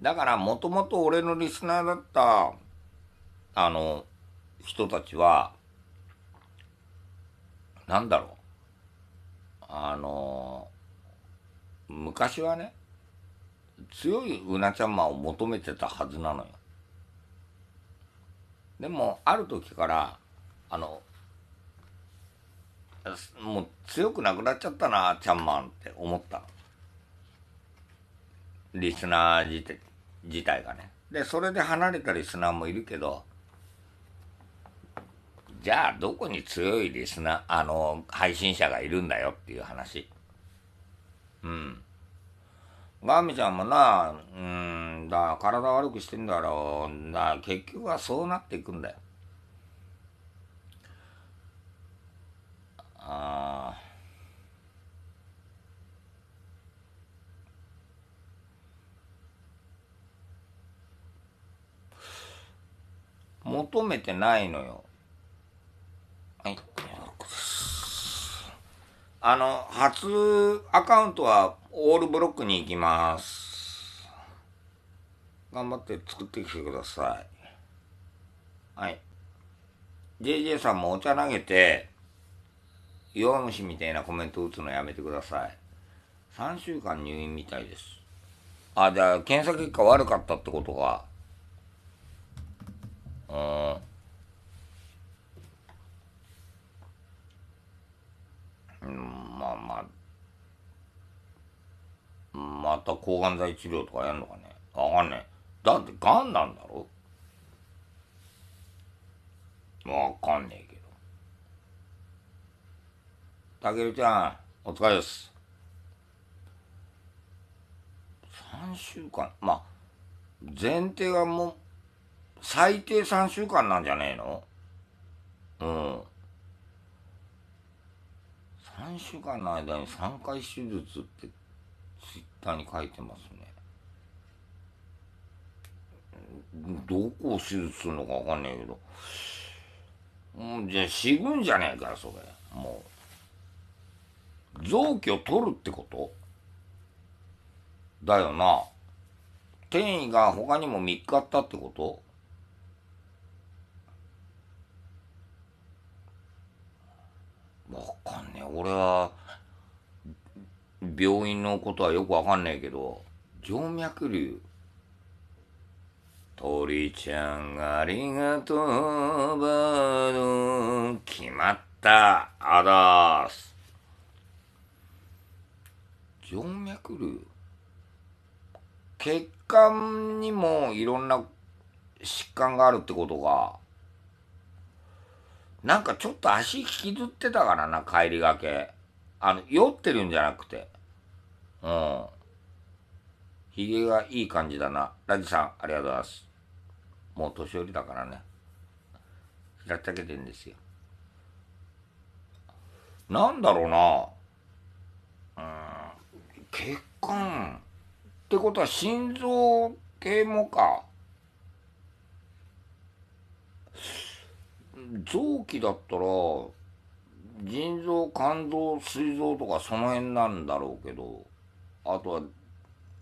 だからもともと俺のリスナーだった、あの、人たちは、なんだろう。あの、昔はね、強いうなちゃんまを求めてたはずなのよ。でも、ある時から、あの、もう強くなくなっちゃったな、ちゃんまんって思ったの。リスナー自自体がね。で、それで離れたリスナーもいるけど、じゃあどこに強いリスナー、あの、配信者がいるんだよっていう話。うん。ガミちゃんもな、うん、だ体悪くしてんだろう。だ結局はそうなっていくんだよ。ああ。求めてないのよ。はい。あの、初アカウントはオールブロックに行きます。頑張って作ってきてください。はい。JJ さんもお茶投げて、弱虫みたいなコメント打つのやめてください。3週間入院みたいです。あ、じゃあ検査結果悪かったってことか。あうんまあまあまた抗がん剤治療とかやんのかね分かんないだってがんなんだろ分かんねえけどたけるちゃんお疲れです3週間まあ前提はもう最低3週間なんじゃねえのうん。3週間の間に3回手術ってツイッターに書いてますね。どこを手術するのかわかんないけど。もうじゃあ死ぐんじゃねえから、それ。もう。臓器を取るってことだよな。転移が他にも見日かったってことわかんねえ。俺は、病院のことはよくわかんねえけど、静脈瘤。鳥ちゃんありがとう、バード。決まった、あだーす。静脈瘤血管にもいろんな疾患があるってことか。なんかちょっと足引きずってたからな、帰りがけ。あの、酔ってるんじゃなくて。うん。ひげがいい感じだな。ラジさん、ありがとうございます。もう年寄りだからね。ひらったけてんですよ。なんだろうな。うん。血管。ってことは心臓系もか。臓器だったら腎臓肝臓膵臓とかその辺なんだろうけどあとは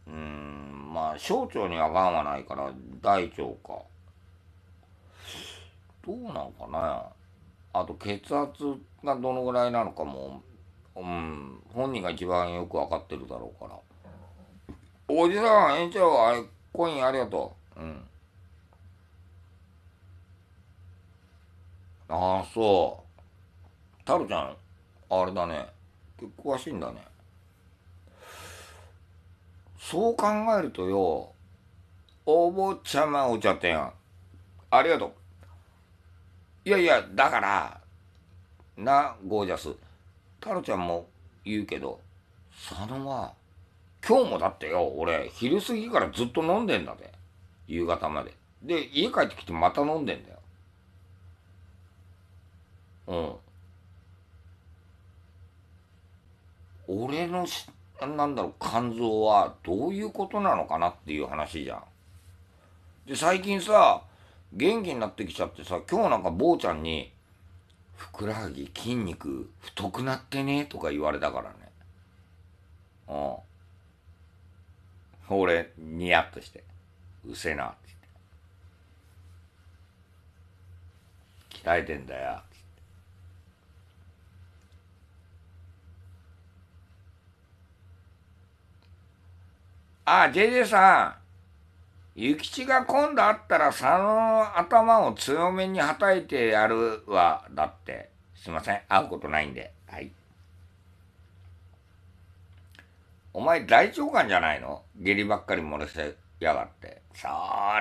うんまあ小腸にはがんはないから大腸かどうなんかなあと血圧がどのぐらいなのかもうん本人が一番よく分かってるだろうからおじさん園長あれコインありがとううんああそうタロちゃんあれだね結構詳しいんだねそう考えるとよお坊ちゃまお茶店ありがとういやいやだからなゴージャスタロちゃんも言うけど佐野は今日もだってよ俺昼過ぎからずっと飲んでんだで。夕方までで家帰ってきてまた飲んでんだようん俺のしなんだろう肝臓はどういうことなのかなっていう話じゃんで最近さ元気になってきちゃってさ今日なんか坊ちゃんに「ふくらはぎ筋肉太くなってね」とか言われたからねうん俺ニヤッとして「うせえな」って言って「鍛えてんだよ」あ、JJ さん、諭吉が今度会ったら佐野の頭を強めにはたいてやるわ、だって。すいません、会うことないんで。はい。お前大がんじゃないの下痢ばっかり漏らしてやがって。そ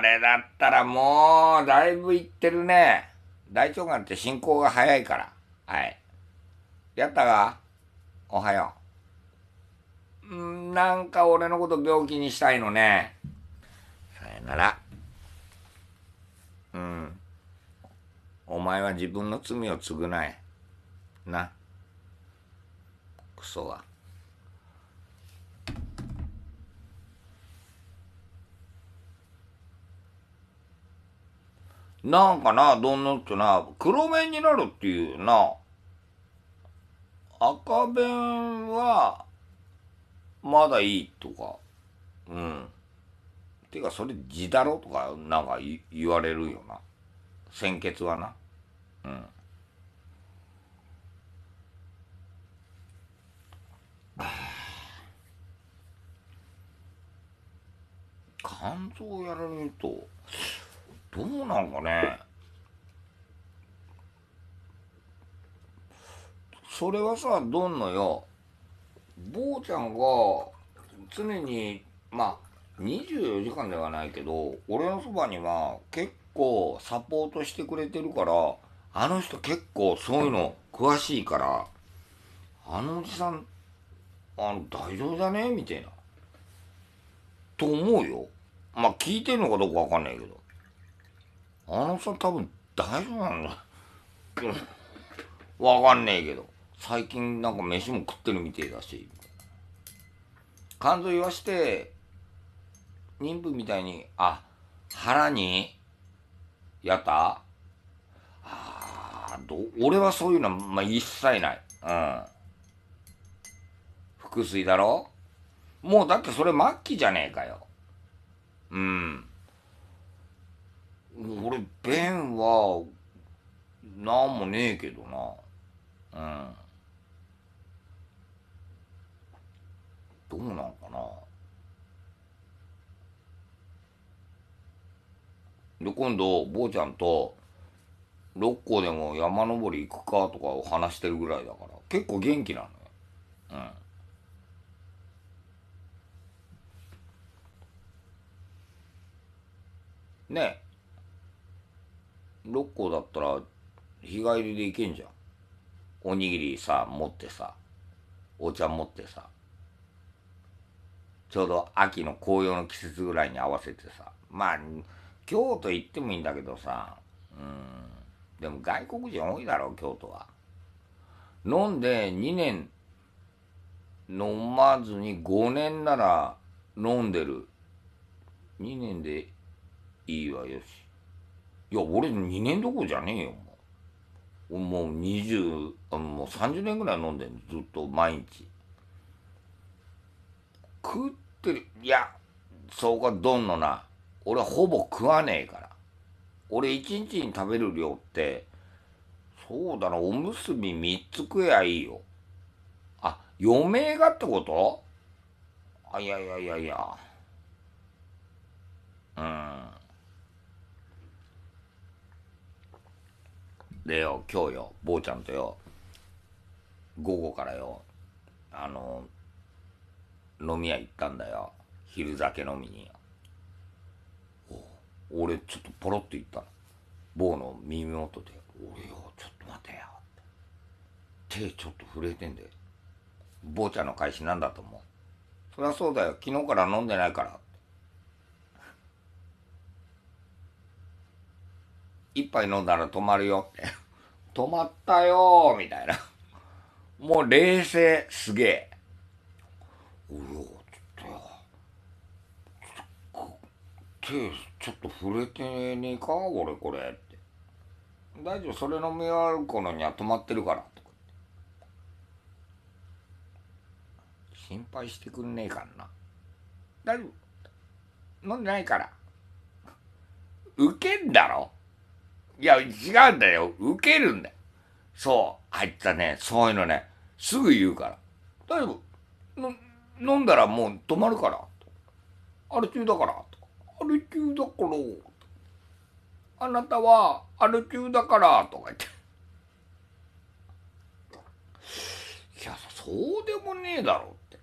れだったらもう、だいぶいってるね。大腸がんって進行が早いから。はい。やったかおはよう。なんか俺のこと病気にしたいのね。さよなら。うん。お前は自分の罪を償え。な。クソは。なんかな、どんんってな、黒弁になるっていうな。赤弁は、まだいいとか、うん。てか、それ字だろとか、なんか言われるよな。先決はな。うん。肝臓やられると、どうなんかね。それはさ、どんのよ。坊ちゃんが常にまあ24時間ではないけど俺のそばには結構サポートしてくれてるからあの人結構そういうの詳しいからあのおじさんあの大丈夫だねみたいな。と思うよ。まあ聞いてんのかどうかわかんないけど。あのさん多分大丈夫なんだ。わかんねえけど。最近なんか飯も食ってるみてえだし肝臓言わして妊婦みたいにあ腹にやったあど俺はそういうのは、まあ、一切ないうん腹水だろもうだってそれ末期じゃねえかようん俺便はなんもねえけどなうんどうなんかなで今度坊ちゃんと六甲でも山登り行くかとかを話してるぐらいだから結構元気なのようんねえ六甲だったら日帰りで行けんじゃんおにぎりさ持ってさお茶持ってさちょうど秋の紅葉の季節ぐらいに合わせてさまあ京都行ってもいいんだけどさうんでも外国人多いだろう京都は飲んで2年飲まずに5年なら飲んでる2年でいいわよしいや俺2年どころじゃねえよもう20もう30年ぐらい飲んでんずっと毎日食っってる。いや、そうか、どんのな。俺ほぼ食わねえから。俺一日に食べる量って、そうだな、おむすび3つ食えやいいよ。あ、余命がってことあ、いやいやいやいや。うん。でよ、今日よ、坊ちゃんとよ、午後からよ、あの、飲み屋行ったんだよ昼酒飲みに俺ちょっとポロッと言ったの某の耳元で「俺よちょっと待てよ」って手ちょっと震えてんで坊ちゃんの返しなんだと思うそりゃそうだよ昨日から飲んでないから一杯飲んだら止まるよって止まったよみたいなもう冷静すげえおよつって手ちょっと触れてねえか俺これって大丈夫それ飲み終わるのには止まってるからとか心配してくんねえかんな大丈夫飲んでないからウケんだろいや、違うんだよ。受けるんだよ。そう。入ったね、そういうのね、すぐ言うから。大丈夫。飲んだらもう止まるからアル中だからアル中だからあなたはアル中だからとか言っていやそうでもねえだろって、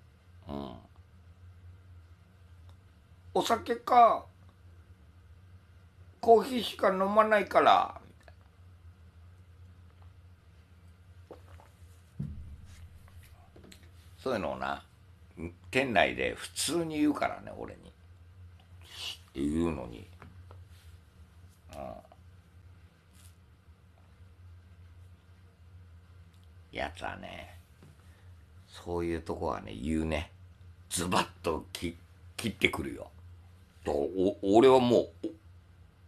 うん、お酒かコーヒーしか飲まないからそういうのをな店内で普通に言うからね俺にって言うのに、うん、やつはねそういうとこはね言うねズバッと切ってくるよとお俺はもう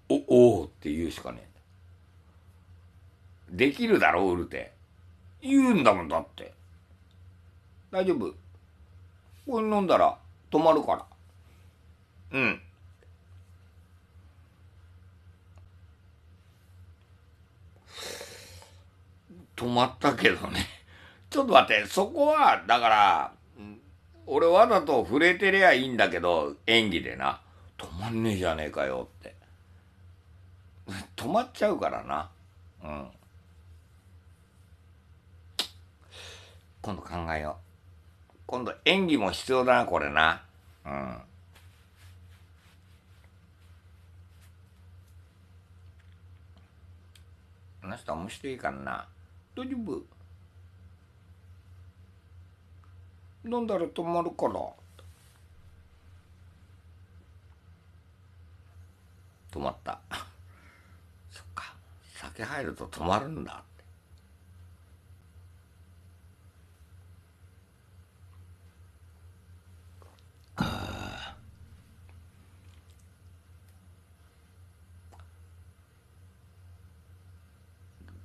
おおおって言うしかねえできるだろうるて言うんだもんだって大丈夫これ飲んだら止まるから。うん。止まったけどね。ちょっと待って、そこは、だから、俺わざと触れてりゃいいんだけど、演技でな。止まんねえじゃねえかよって。止まっちゃうからな。うん。今度考えよう。今度演技も必要だな、これな。うん。あの人面白いからな。大丈夫飲んだら止まるから。止まった。そっか。酒入ると止まるんだ。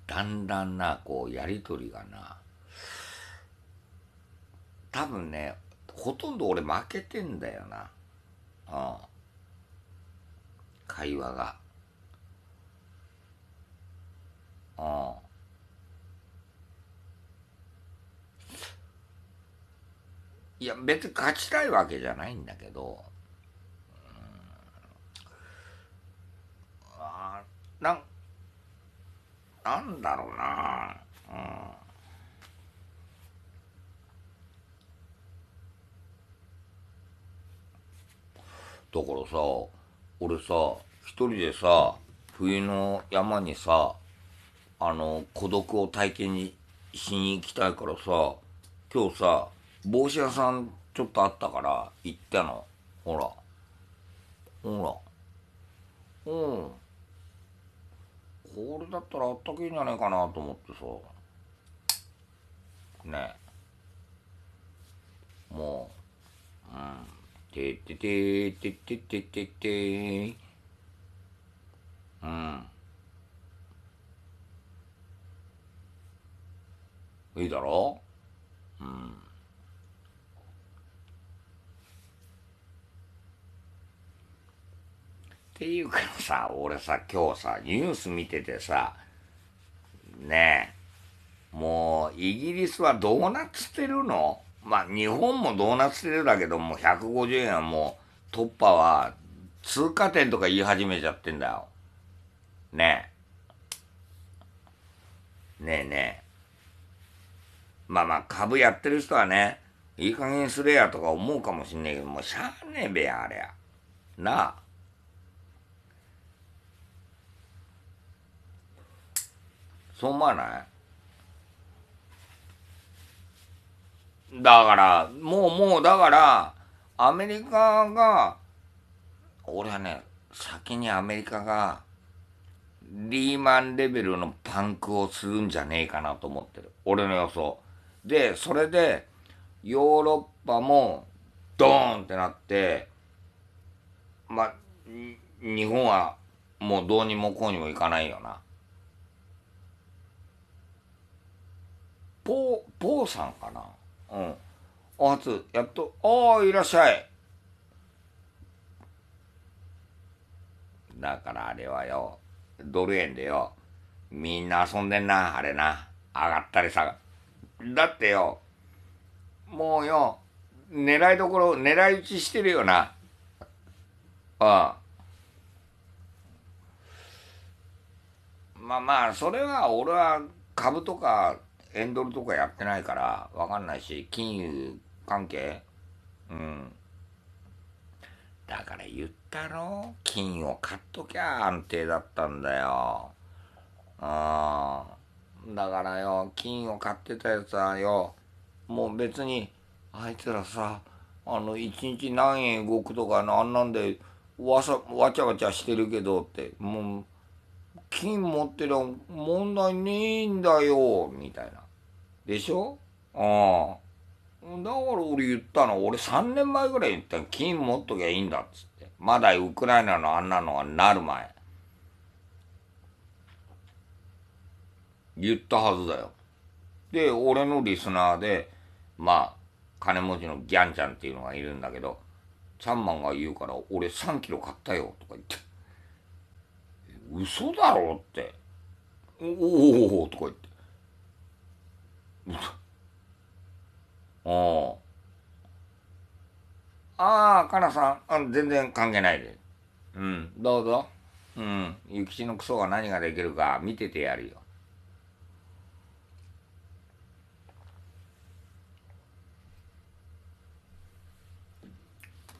だんだんなこうやり取りがな多分ねほとんど俺負けてんだよなああ会話がああいや別に勝ちたいわけじゃないんだけど、うん、あなんなんだろうなうんだからさ俺さ一人でさ冬の山にさあの孤独を体験にしに行きたいからさ今日さ帽子屋さんちょっとあったから行ったのほらほらうん。これだったらあったけえんじゃねえかなと思ってさねえもううんてってててててててうんいいだろうんていうかさ、俺さ、今日さ、ニュース見ててさ、ねえ、もう、イギリスはドーナツ捨てるのまあ、日本もドーナツ捨てるだけど、もう150円はもう、突破は、通過点とか言い始めちゃってんだよ。ねえ。ねえねえ。まあまあ、株やってる人はね、いい加減すれやとか思うかもしんねえけど、もうしゃあねえべや、あれや。なあ。そう思わないだから、もうもうだから、アメリカが、俺はね、先にアメリカが、リーマンレベルのパンクをするんじゃねえかなと思ってる。俺の予想。で、それで、ヨーロッパも、ドーンってなって、ま、日本はもうどうにもこうにもいかないよな。ポーさんかなうん。お初、やっと、ああ、いらっしゃい。だからあれはよ、ドル円でよ、みんな遊んでんな、あれな。上がったりさ。だってよ、もうよ、狙いどころ、狙い撃ちしてるよな。うん。まあまあ、それは俺は株とか円ドルとかやってないから、わかんないし、金融関係うん。だから言ったろ金を買っときゃ安定だったんだよ。ああ。だからよ、金を買ってたやつはよ、もう別に、あいつらさ、あの、一日何円動くとかの、あんなんで、わさ、わちゃわちゃしてるけどって、もう、金持ってりゃ問題ねえんだよ、みたいな。でしょああ。だから俺言ったの、俺3年前ぐらい言ったの、金持っときゃいいんだっつって。まだウクライナのあんなのがなる前。言ったはずだよ。で、俺のリスナーで、まあ、金持ちのギャンちゃんっていうのがいるんだけど、チャンマンが言うから、俺3キロ買ったよ、とか言って。嘘だろって。おおおおとか言って。ああ。ああ、かなさんあ全然関係ないで。うん、どうぞ。うん、ゆきちのクソが何ができるか見ててやるよ。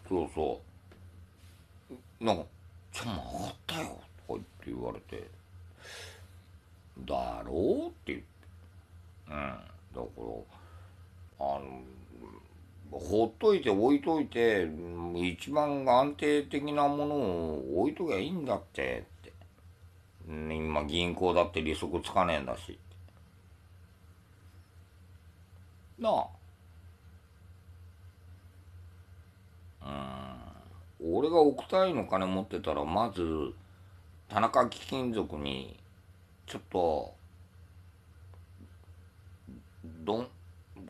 そうそう。なんか、言われて「だろう?」って言ってうんだからあのほっといて置いといて一番安定的なものを置いときゃいいんだってって今銀行だって利息つかねえんだしなあうん、俺が億単位の金持ってたらまず田中貴金属に、ちょっと、どん、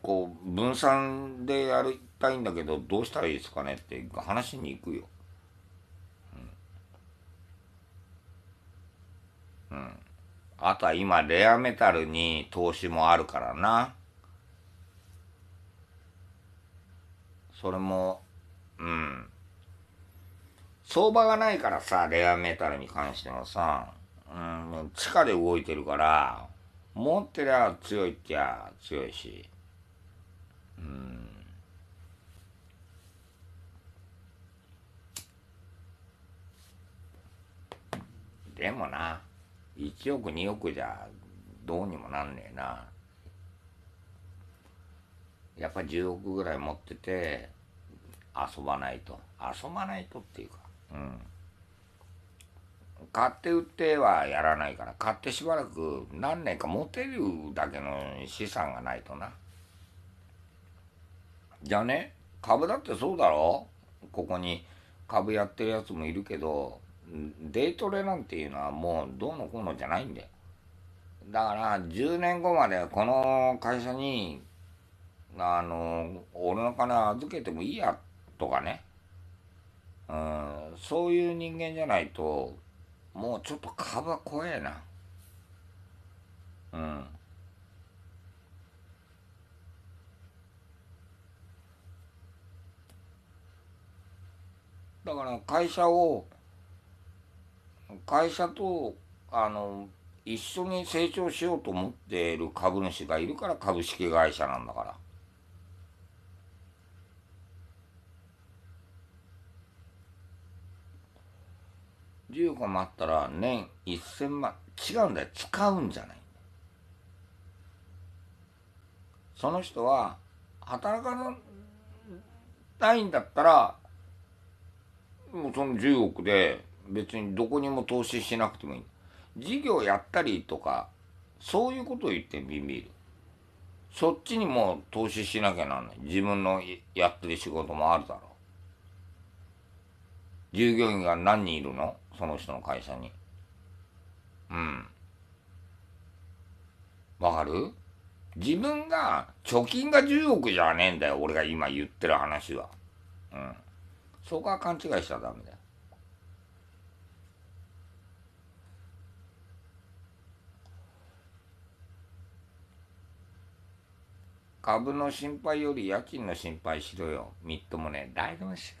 こう、分散でやりたいんだけど、どうしたらいいですかねって話しに行くよ。うん。うん。あとは今、レアメタルに投資もあるからな。それも、うん。相場がないからさ、レアメタルに関してはさ、うん、地下で動いてるから、持ってりゃ強いっちゃ強いし、うん。でもな、1億2億じゃどうにもなんねえな。やっぱ10億ぐらい持ってて、遊ばないと。遊ばないとっていうか。買って売ってはやらないから買ってしばらく何年か持てるだけの資産がないとなじゃあね株だってそうだろここに株やってるやつもいるけどデイトレなんていうのはもうどうのこうのじゃないんだよだから10年後まではこの会社にあの俺の金預けてもいいやとかねうんそういう人間じゃないともうちょっと株は怖えなうんだから会社を会社とあの一緒に成長しようと思っている株主がいるから株式会社なんだから。15万あったら年1000万違うんだよ使うんじゃないその人は働かないんだったらもうその10億で別にどこにも投資しなくてもいい事業やったりとかそういうことを言ってビビるそっちにも投資しなきゃなんない自分のやってる仕事もあるだろう従業員が何人いるのその人の会社に。うん。わかる自分が、貯金が10億じゃねえんだよ、俺が今言ってる話は。うん。そこは勘違いしちゃダメだよ。株の心配より家賃の心配しろよ。みっともねえ。夫ですしよ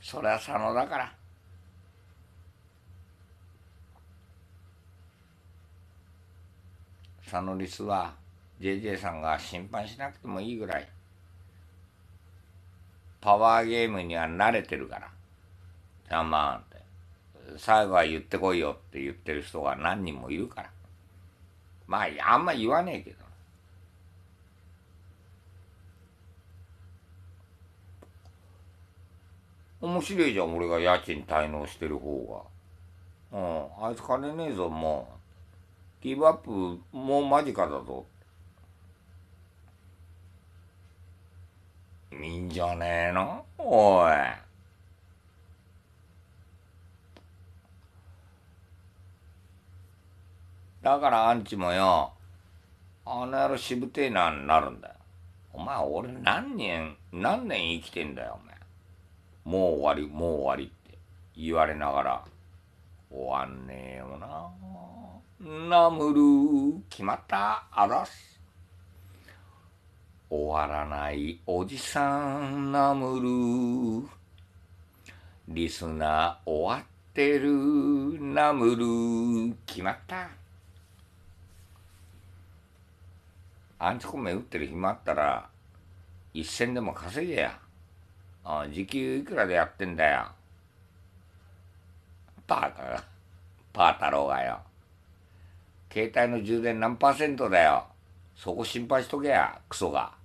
それは佐野だから。サノリスは JJ さんが心配しなくてもいいぐらいパワーゲームには慣れてるから「じゃあまあ」って「最後は言ってこいよ」って言ってる人が何人もいるからまああんま言わねえけど面白いじゃん俺が家賃滞納してる方がうんあいつ金ねえぞもうギブアップもう間近だぞ。いいんじゃねえのおい。だからアンチもよ、あの野郎しぶてえなん、なるんだよ。お前俺何年、何年生きてんだよお前。もう終わり、もう終わりって言われながら、終わんねえよな。ナムル、決まった、あらす。終わらないおじさん、ナムル。リスナー終わってる、ナムル、決まった。アンチコメ打ってる暇あったら、一銭でも稼げや。あ時給いくらでやってんだよ。バカ、パー太郎がよ。携帯の充電何パーセントだよ。そこ心配しとけや、クソが。